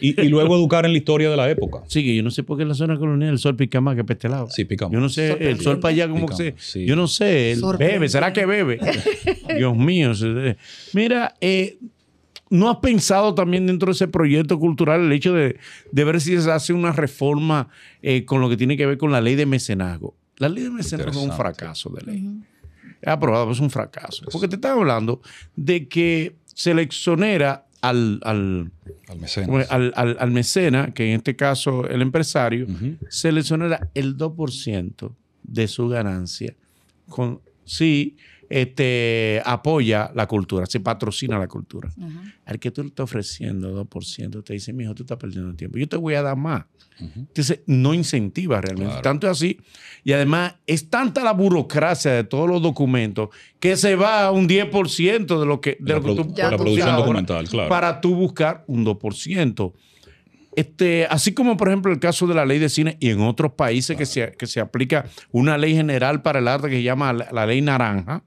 Y, luego educar en la historia de la época. Sí, yo no sé por qué en la zona colonial el sol pica más que pestelado. Sí, más. Yo no sé, el sol para allá como que se... Yo no sé, bebe, ¿será que bebe? Dios mío. Mira, eh, ¿No has pensado también dentro de ese proyecto cultural el hecho de, ver si se hace una reforma eh, con lo que tiene que ver con la ley de mecenazgo? La ley de mecenazgo es un fracaso de ley. Es Aprobado, es un fracaso. Porque te estaba hablando de que se le exonera al, al, mecena, que en este caso el empresario, seleccionera se le exonera el 2% de su ganancia con, si este, apoya la cultura, se patrocina la cultura. Al que tú le estás ofreciendo 2%, te dice, mijo, tú estás perdiendo tiempo. Yo te voy a dar más. Entonces, no incentiva realmente. Tanto es así. Y además, es tanta la burocracia de todos los documentos que se va un 10% de lo que, de, tú, la documental, Para tú buscar un 2%. Este, así como, por ejemplo, el caso de la ley de cine y en otros países que, se, aplica una ley general para el arte que se llama la, ley naranja,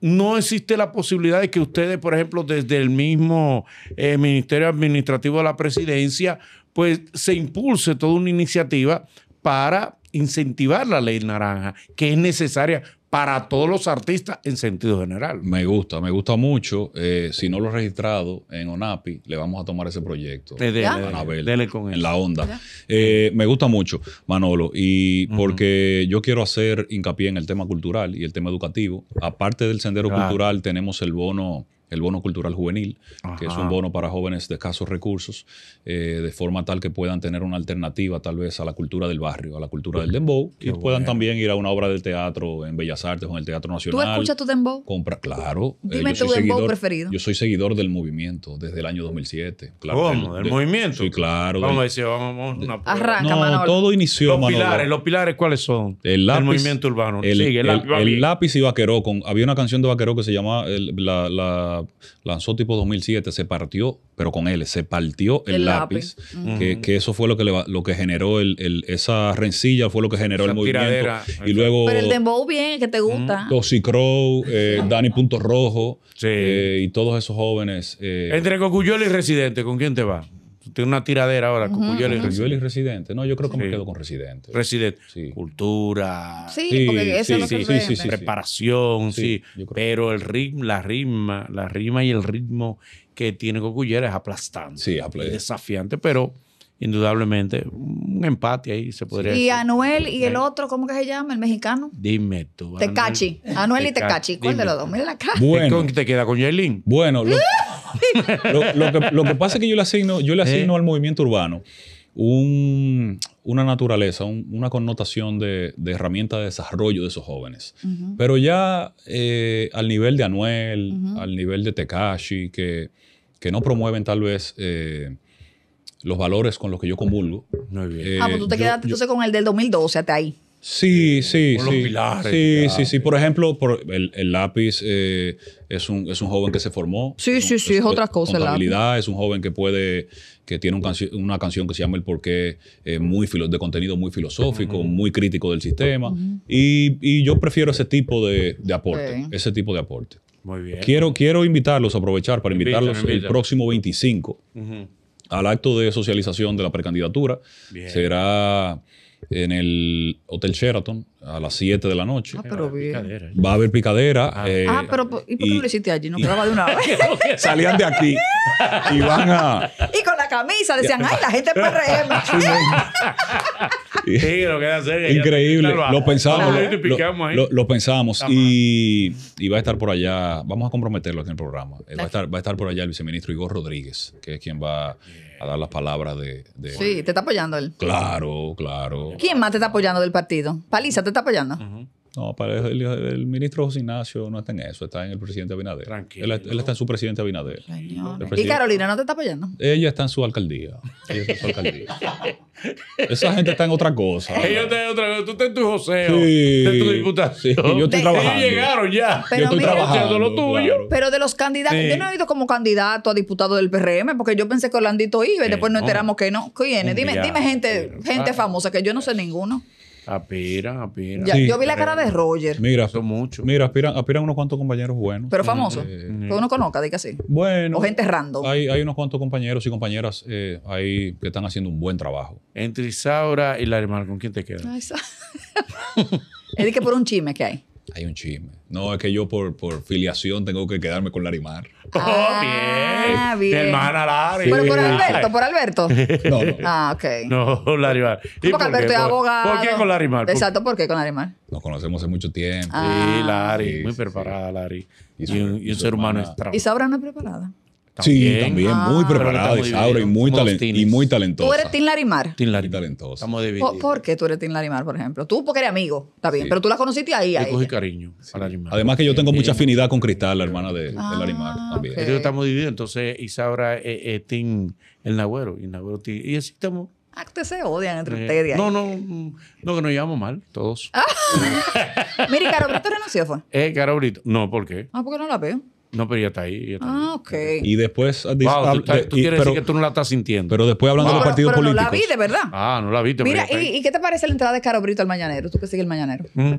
no existe la posibilidad de que ustedes, por ejemplo, desde el mismo eh, Ministerio Administrativo de la Presidencia, pues se impulse toda una iniciativa para incentivar la ley naranja, que es necesaria para todos los artistas en sentido general. Me gusta, me gusta mucho. Eh, si no lo he registrado en ONAPI, le vamos a tomar ese proyecto. Te eh, dele, Anabel, En la onda. Eh, me gusta mucho, Manolo, y porque yo quiero hacer hincapié en el tema cultural y el tema educativo. Aparte del sendero cultural, tenemos el bono el bono cultural juvenil, que es un bono para jóvenes de escasos recursos, eh, de forma tal que puedan tener una alternativa tal vez a la cultura del barrio, a la cultura del dembow, y puedan también ir a una obra del teatro en Bellas Artes o en el Teatro Nacional. ¿Tú escuchas tu dembow? Compra, claro. Eh, Dime tu dembow preferido. Yo soy seguidor del movimiento desde el año 2007. Claro, ¿Cómo? ¿Del movimiento? Sí, claro. Vamos a decir, vamos, a una Arranca, no, todo inició, Los pilares, ¿los pilares cuáles son? El, lápiz, el movimiento urbano. El, lápiz y Vaqueró. había una canción de Vaqueró que se llama la lanzó tipo 2007, se partió, pero con él se partió el, lápiz, que, eso fue lo que, lo que generó esa rencilla, fue lo que generó el movimiento. Y luego, pero el dembow bien, que te gusta. Tosi Crow, eh, Dani Punto Rojo eh, y todos esos jóvenes. Eh, Entre Cocuyola y Residente, ¿con quién te va? Tiene una tiradera ahora, uh -huh, y Residente. No, yo creo que me quedo con Residente. Residente. Cultura. Sí, porque eso Preparación, sí. Pero el ritmo, la rima, la rima y el ritmo que tiene Cocuyera es aplastante. Sí, aplastante. Desafiante, pero indudablemente, un empate ahí se podría. y Anuel y el otro, ¿cómo que se llama? El mexicano. Dime tú. Tecachi. Anuel, y Tecachi. ¿Cuál de los dos? la Bueno, ¿Te queda con Yerlin? Bueno, lo, que, pasa es que yo le asigno, yo le asigno al movimiento urbano un, una naturaleza, una connotación de, herramienta de desarrollo de esos jóvenes. Pero ya eh, al nivel de Anuel, al nivel de Tecachi, que, que no promueven tal vez eh, los valores con los que yo comulgo. Muy bien. Eh, ah, pues tú te quedaste entonces con el del 2012 hasta ahí. Sí, sí, con sí. Los pilares, sí, sí, sí. Por ejemplo, el, lápiz eh, es, un, es un joven que se formó. Sí, sí, sí, es, otra cosa. La habilidad es un joven que puede, que tiene una canción que se llama El Porqué, eh, muy filo, de contenido muy filosófico, muy crítico del sistema. y, yo prefiero ese tipo de, de aporte, ese tipo de aporte. Muy bien. Quiero, quiero invitarlos, aprovechar para invitarlos el próximo 25 al acto de socialización de la precandidatura. Será en el Hotel Sheraton a las 7 de la noche. Ah, pero bien. ¿eh? Va a haber picadera. Ah. Eh, ah, pero ¿y por qué no lo hiciste allí? No quedaba de una vez. Salían de aquí y van a camisa. Decían, ay, la gente PRM. sí, lo Increíble. Lo pensamos. Lo, Y, va a estar por allá. Vamos a comprometerlo aquí en el programa. Eh, va a estar, por allá el viceministro Igor Rodríguez, que es quien va a dar las palabras de, Sí, te está apoyando él. Claro, claro. ¿Quién más te está apoyando del partido? Paliza, ¿te está apoyando? Ajá. No, para el, ministro José Ignacio no está en eso, está en el presidente Abinader. Tranquilo. Él, está en su presidente Abinader. ¿Y Carolina no te está apoyando? Ella está en su alcaldía. Ella está en su alcaldía. Esa gente está en otra cosa. Ella está en otra cosa. Tú estás en tu joseo. Sí. En tu diputación. yo estoy trabajando. Ellos llegaron ya. Pero Pero de los candidatos, yo no he ido como candidato a diputado del PRM, porque yo pensé que Orlandito iba y eh, después nos enteramos que no. ¿Quién Dime, dime gente, gente ah. famosa, que yo no sé ninguno. Apira, aspiran. yo vi la cara de Roger. Mira, mucho. Mira, aspiran, aspiran unos cuantos compañeros buenos. Pero famosos. Pues que uno conozca, diga así. Bueno. O gente random. Hay, unos cuantos compañeros y compañeras eh, ahí que están haciendo un buen trabajo. Entre Isaura y la hermana, ¿con quién te quedas? es de que por un chisme que hay. Hay un chisme. No, es que yo por, por filiación tengo que quedarme con Larimar. Ah, ah bien. Hermana Lari. Pero por Alberto, por Alberto. no, Ah, ok. No, Larimar. porque Alberto es abogado. ¿Por qué con Larimar? Exacto, ¿por qué con Larimar? Nos conocemos hace mucho tiempo. Ah. sí, Lari. muy preparada, Lari. Y, un, ser humano extraño. ¿Y Sabra no es preparada? Sí, también, muy ah. preparada, Isaura, y muy, talentosa. ¿Tú eres Tim Larimar? Tim Larimar. Talentosa. Estamos divididos. ¿Por, qué tú eres Tim Larimar, por ejemplo? Tú porque eres amigo, está bien, pero tú la conociste ahí. Yo cogí cariño Larimar. Además que yo tengo mucha afinidad con Cristal, la hermana de, ah, Larimar también. Estamos divididos, entonces Isaura es Tim el Nagüero, y y así estamos. Ah, ustedes se odian entre eh, ustedes. No, no, no, que nos llevamos mal, todos. Ah. Mira, Mire, Caro renunció, fue. Eh, Caro no, ¿por qué? Ah, porque no la veo. No, pero ya está ahí. ah, ok. Y después. Ah, wow, ah, tú, quieres decir que tú no la estás sintiendo. Pero después hablando de los partidos políticos. No la vi, de verdad. Ah, no la vi. Mira, y, qué te parece la entrada de Caro Brito al mañanero? Tú que sigues el mañanero. Mm.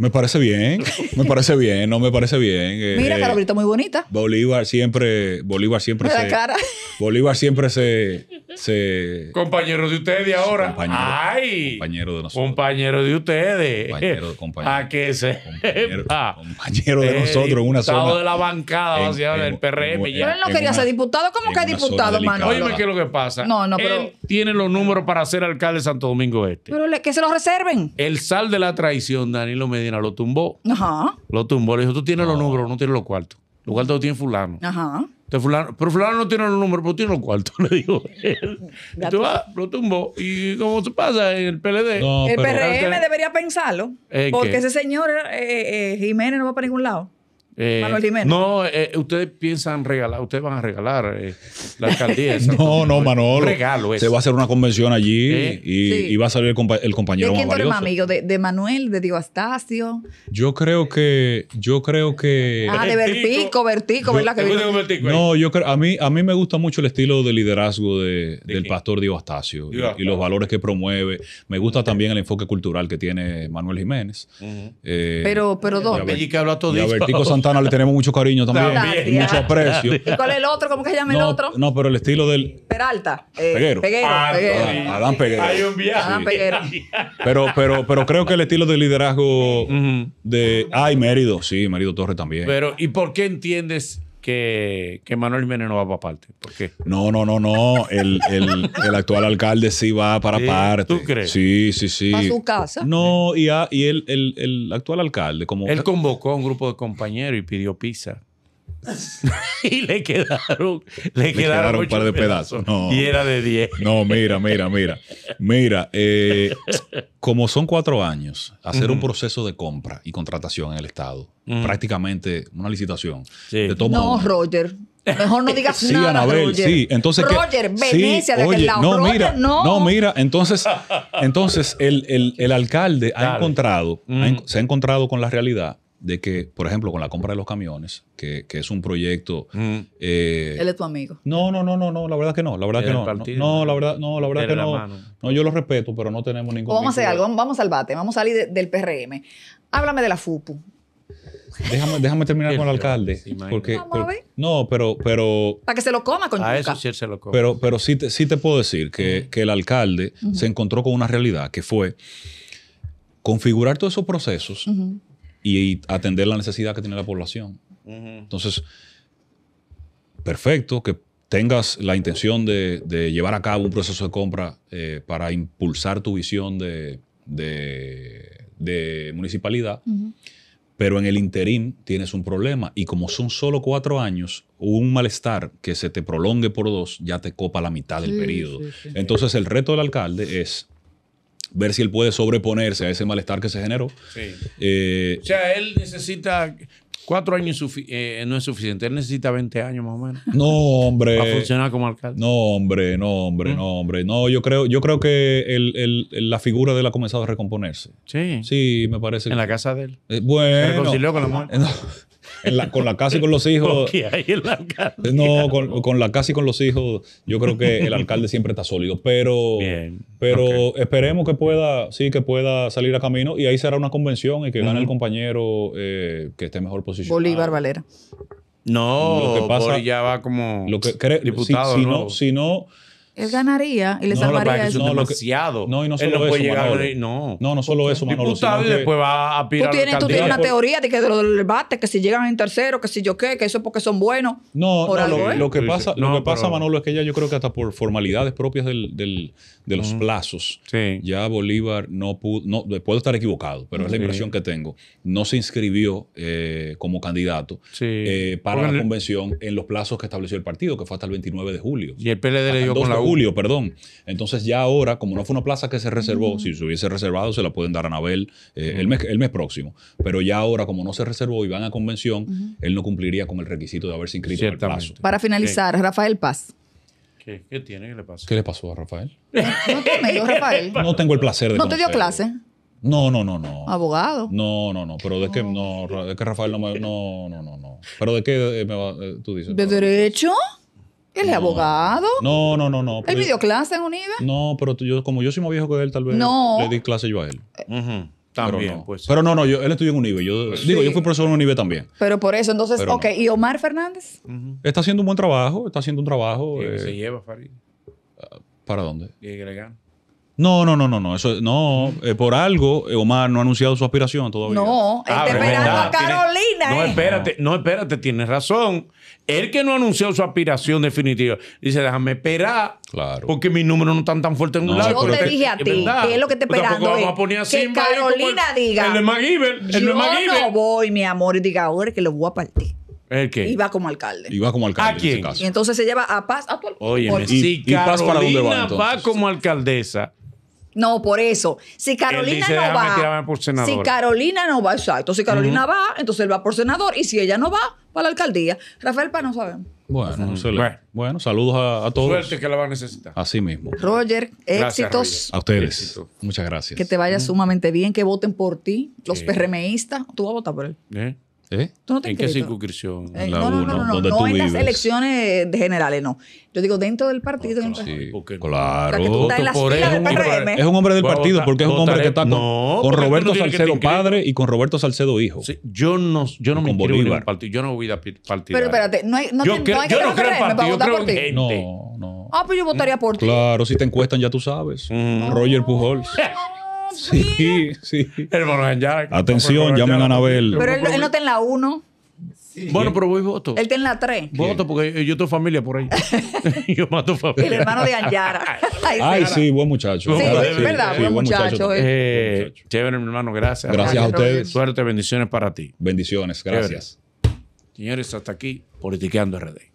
Me parece bien, me parece bien, no me parece bien. Mira, eh, Carolita, muy bonita. Bolívar siempre, Bolívar siempre se. Cara. Bolívar siempre se, se. Compañero de ustedes de ahora. Compañero, Ay, compañero de nosotros. Compañero de ustedes. Compañero, compañero. A qué se. Compañero, compañero de nosotros en una zona. de la bancada, en, en, del PRM. pero no quería ser diputado. ¿Cómo que hay diputado, mano? Oye, ¿qué es lo que pasa? No, no, pero. Él tiene los números para ser alcalde de Santo Domingo Este. Pero le, que se los reserven. El sal de la traición, Danilo Medina lo tumbó. Ajá. Lo tumbó. Le dijo, tú tienes los números, no tienes los cuartos. Los cuartos los tiene fulano. Ajá. fulano, pero fulano no tiene los números, pero tiene los cuartos, le dijo él. lo tumbó. ¿Y como se pasa en el PLD? el PRM debería pensarlo. porque ese señor eh, eh, eh, Jiménez no va para ningún lado. Eh, Jiménez no, eh, ustedes piensan regalar, ustedes van a regalar eh, la alcaldía. no, no, Manolo. Un regalo Se va a hacer una convención allí y, va a salir el, compañero ¿De quién amigo? ¿De, Manuel? ¿De Diego Astacio? Yo creo que... Yo creo que... Ah, de Vertico, Vertico, ¿verdad? Que no, yo creo... A mí, a mí me gusta mucho el estilo de liderazgo del pastor Diego Astacio y, los valores que promueve. Me gusta también el enfoque cultural que tiene Manuel Jiménez. pero, pero, ¿dónde? Y a le tenemos mucho cariño también. y Mucho aprecio. ¿Y cuál es el otro? ¿Cómo que se llama el otro? No, pero el estilo del. Peralta. Eh, Peguero. Peguero. Ah, Adán, Peguero. Adán Peguero. Hay un viaje. Adán Pero, pero, pero creo que el estilo de liderazgo de. Ay, Mérido, sí, Mérido Torres también. Pero, ¿y por qué entiendes que, que Manuel Jiménez no va para parte. No, no, no, no. El, actual alcalde sí va para parte. ¿Tú crees? Sí, sí, sí. ¿Para su casa? No, y, a, ah, y el, el, actual alcalde como... Él convocó a un grupo de compañeros y pidió pizza. y le quedaron, le, quedaron, un par de pedazos. Y era de 10. No, mira, mira, mira. Mira, eh, como son cuatro años, hacer un proceso de compra y contratación en el Estado, prácticamente una licitación. no, Roger. Mejor no digas nada, Roger. entonces Roger, Venecia, de aquel lado. No, mira, entonces, entonces el, alcalde ha encontrado, se ha encontrado con la realidad de que, por ejemplo, con la compra de los camiones, que, es un proyecto... Mm. Eh, él es tu amigo. No, no, no, no, la verdad que no, la verdad que no. no. la verdad, no, la verdad que no. No, yo lo respeto, pero no tenemos ningún... Vamos algo, vamos al bate, vamos a salir del PRM. Háblame de la FUPU. Déjame, terminar con el alcalde. porque, No, pero, pero... Para que se lo coma con A eso sí se lo come. Pero, pero sí, te, sí te puedo decir que, el alcalde se encontró con una realidad que fue configurar todos esos procesos y atender la necesidad que tiene la población. Entonces, perfecto que tengas la intención de, llevar a cabo un proceso de compra eh, para impulsar tu visión de, municipalidad, pero en el interín tienes un problema y como son solo cuatro años, un malestar que se te prolongue por dos ya te copa la mitad del período. periodo. Entonces el reto del alcalde es ver si él puede sobreponerse a ese malestar que se generó. Sí. Eh, o sea, él necesita Cuatro años eh, no es suficiente. Él necesita 20 años más o menos. No, hombre. Para funcionar como alcalde. No, hombre, no, hombre, mm. no, hombre. No, yo creo, yo creo que la figura de él ha comenzado a recomponerse. Sí. Sí, me parece. En la casa de él. Eh, bueno. reconcilió con la muerte. No con la casa y con los hijos. Hay en la no, con, la casa y con los hijos, yo creo que el alcalde siempre está sólido. Pero, pero esperemos que pueda, sí, que pueda salir a camino y ahí será una convención y que gane el compañero eh, que esté mejor posicionado. Bolívar Valera. No, lo que pasa, ya va como diputado. si no él ganaría y le salvaría lo eso. No, No, y no solo eso, no. no, solo eso, Manolo. después va a Tú tienes, una teoría de que los debates que si llegan en tercero, que si yo qué, que eso es porque son buenos. No, ¿eh? lo, que pasa, lo que pasa Manolo, es que ya yo creo que hasta por formalidades propias de los plazos, ya Bolívar no pudo, no, puedo estar equivocado, pero es la impresión que tengo, no se inscribió eh, como candidato eh, para la convención en los plazos que estableció el partido, que fue hasta el 29 de julio. Y el PLD le dio con la U julio, perdón. Entonces ya ahora, como no fue una plaza que se reservó, si se hubiese reservado se la pueden dar a Anabel eh, el, mes, el mes próximo. Pero ya ahora, como no se reservó y van a convención, él no cumpliría con el requisito de haberse inscrito en el plazo. Para finalizar, Rafael Paz. ¿Qué, ¿Qué, tiene? que le pasó? ¿Qué le pasó a Rafael? No, te dio, Rafael. no tengo el placer de ¿No te dio clase? No, no, no, no. ¿Abogado? No, no, no. Pero de que, no, que Rafael no No, no, no, ¿Pero de qué eh, me va, eh, tú dices? ¿De derecho? ¿Él es abogado? No, no, no, no. ¿Él me clase en Unive? No, pero yo, como yo soy más viejo que él, tal vez le di clase yo a él. Eh. También, pero no. Pues. Pero no, no, yo, él estudió en Unive. Yo, pues Digo, yo fui profesor en Unive también. Pero por eso, entonces, Okay. ok. ¿Y Omar Fernández? Está haciendo un buen trabajo, está haciendo un trabajo. Eh, se lleva, Farid? ¿Para dónde? Y no, no, no, no, no. Eso, no, eh, por algo, eh, Omar no ha anunciado su aspiración todavía. No, está ah, esperando a Carolina. no, eh. espérate, no, espérate, tienes razón. Él que no ha anunciado su aspiración definitiva, dice, déjame esperar. Claro. Porque mis números no están tan fuertes en un lado. Yo te dije a ti, que es lo que te pues esperando. que Carolina diga. El de MacGyver, el yo no voy, mi amor, y diga ahora que lo voy a partir. ¿El qué? Iba como alcalde. Iba como alcalde. ¿A quién? Y entonces se lleva a Paz a tu Oye, si y, Carolina Paz para dónde va, va como alcaldesa, no, por eso. Si Carolina no va. si Carolina no va, exacto. Si Carolina va, entonces él va por senador. Y si ella no va, para la alcaldía. Rafael para no sabemos. Bueno, bueno, saludos a, todos. Suerte que la va a necesitar. Así mismo. Roger, éxitos. A ustedes. Muchas gracias. Que te vaya sumamente bien, que voten por ti, los PRMistas. Tú vas a votar por él. ¿Eh? ¿Eh? no ¿En qué circunscripción? no, no, no, no, no, en las elecciones generales, no. Yo digo dentro del partido. sí, porque, claro. Porque tú estás en las Es un hombre del partido porque es un hombre que está con, Roberto Salcedo padre y con Roberto Salcedo hijo. yo no, yo no me inscribo en el partido. Yo no voy a partir. Pero espérate, no hay, no te, hay yo que no creo en yo No, no. Ah, pues yo votaría por ti. Claro, si te encuestan ya tú sabes. Mm. Roger Pujols. Sí, sí. El de Atención, llamen a Anabel. Pero él, no está en la 1. Bueno, pero voy voto. Él está en la 3. Voto porque yo tengo familia por ahí. yo mato familia. El hermano de Anjara Ay, sí, buen muchacho. Sí, es verdad, buen, eh. Eh, muchacho. Chévere, mi hermano, gracias. Gracias, a ustedes. Suerte, bendiciones para ti. Bendiciones, gracias. Señores, hasta aquí, Politiqueando RD.